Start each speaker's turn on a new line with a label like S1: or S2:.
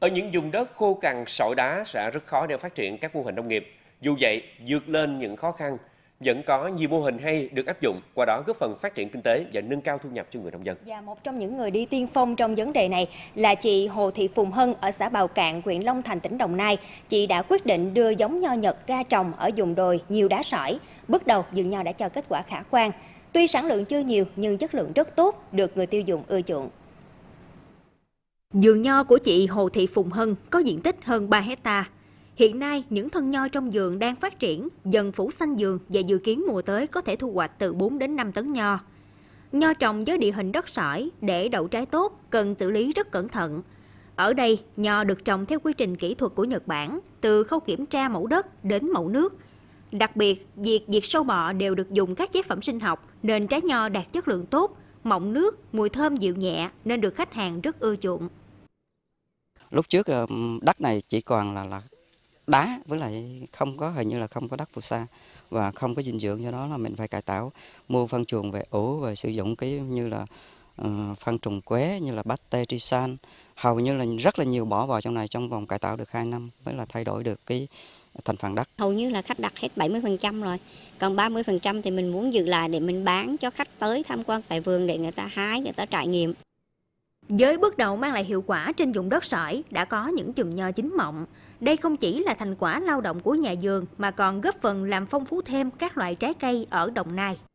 S1: Ở những vùng đất khô cằn, sỏi đá sẽ rất khó để phát triển các mô hình nông nghiệp. Dù vậy, vượt lên những khó khăn, vẫn có nhiều mô hình hay được áp dụng, qua đó góp phần phát triển kinh tế và nâng cao thu nhập cho người nông dân. Và
S2: một trong những người đi tiên phong trong vấn đề này là chị Hồ Thị Phùng Hân ở xã Bào Cạn, huyện Long Thành, tỉnh Đồng Nai. Chị đã quyết định đưa giống nho Nhật ra trồng ở vùng đồi nhiều đá sỏi. Bước đầu, vườn nho đã cho kết quả khả quan. Tuy sản lượng chưa nhiều nhưng chất lượng rất tốt, được người tiêu dùng ưa chuộng. Vườn nho của chị Hồ Thị Phùng Hân có diện tích hơn 3 hecta. Hiện nay, những thân nho trong vườn đang phát triển, dần phủ xanh vườn và dự kiến mùa tới có thể thu hoạch từ 4 đến 5 tấn nho. Nho trồng với địa hình đất sỏi để đậu trái tốt cần xử lý rất cẩn thận. Ở đây, nho được trồng theo quy trình kỹ thuật của Nhật Bản, từ khâu kiểm tra mẫu đất đến mẫu nước. Đặc biệt, việc diệt sâu bọ đều được dùng các chế phẩm sinh học nên trái nho đạt chất lượng tốt, mọng nước, mùi thơm dịu nhẹ nên được khách hàng rất ưa chuộng
S3: lúc trước đất này chỉ còn là, là đá với lại không có hình như là không có đất phù sa và không có dinh dưỡng cho nó là mình phải cải tạo mua phân chuồng về ủ và sử dụng cái như là uh, phân trùng quế như là bát tê trisan hầu như là rất là nhiều bỏ vào trong này trong vòng cải tạo được 2 năm mới là thay đổi được cái thành phần đất.
S4: Hầu như là khách đặt hết 70% rồi, còn 30% thì mình muốn giữ lại để mình bán cho khách tới tham quan tại vườn để người ta hái, người ta trải nghiệm. Giới bước đầu mang lại hiệu quả trên vùng đất sỏi
S2: đã có những chùm nho chín mọng. Đây không chỉ là thành quả lao động của nhà vườn mà còn góp phần làm phong phú thêm các loại trái cây ở Đồng Nai.